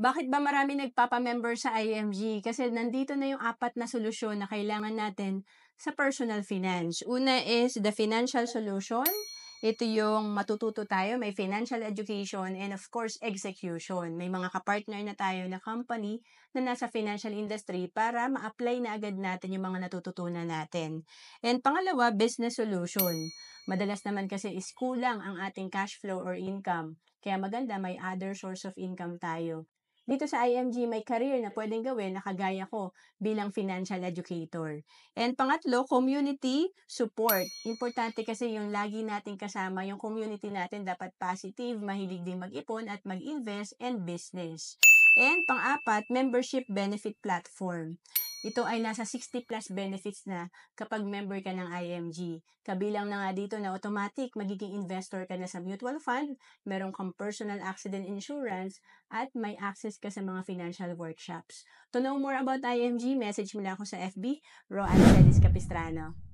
Bakit ba marami nagpapamember sa IMG? Kasi nandito na yung apat na solusyon na kailangan natin sa personal finance. Una is the financial solution. Ito yung matututo tayo, may financial education and of course execution. May mga kapartner na tayo na company na nasa financial industry para ma-apply na agad natin yung mga natututunan natin. And pangalawa, business solution. Madalas naman kasi is kulang ang ating cash flow or income. Kaya maganda may other source of income tayo dito sa IMG may career na pwedeng gawin na kagaya ko bilang financial educator. And pangatlo, community support. Importante kasi yung lagi nating kasama, yung community natin dapat positive, mahilig din mag-ipon at mag-invest and business. And pang-apat, membership benefit platform. Ito ay nasa 60 plus benefits na kapag member ka ng IMG. Kabilang na nga dito na automatic magiging investor ka na sa mutual fund, meron kang personal accident insurance, at may access ka sa mga financial workshops. To know more about IMG, message mo na ako sa FB, Roan Dennis Capistrano.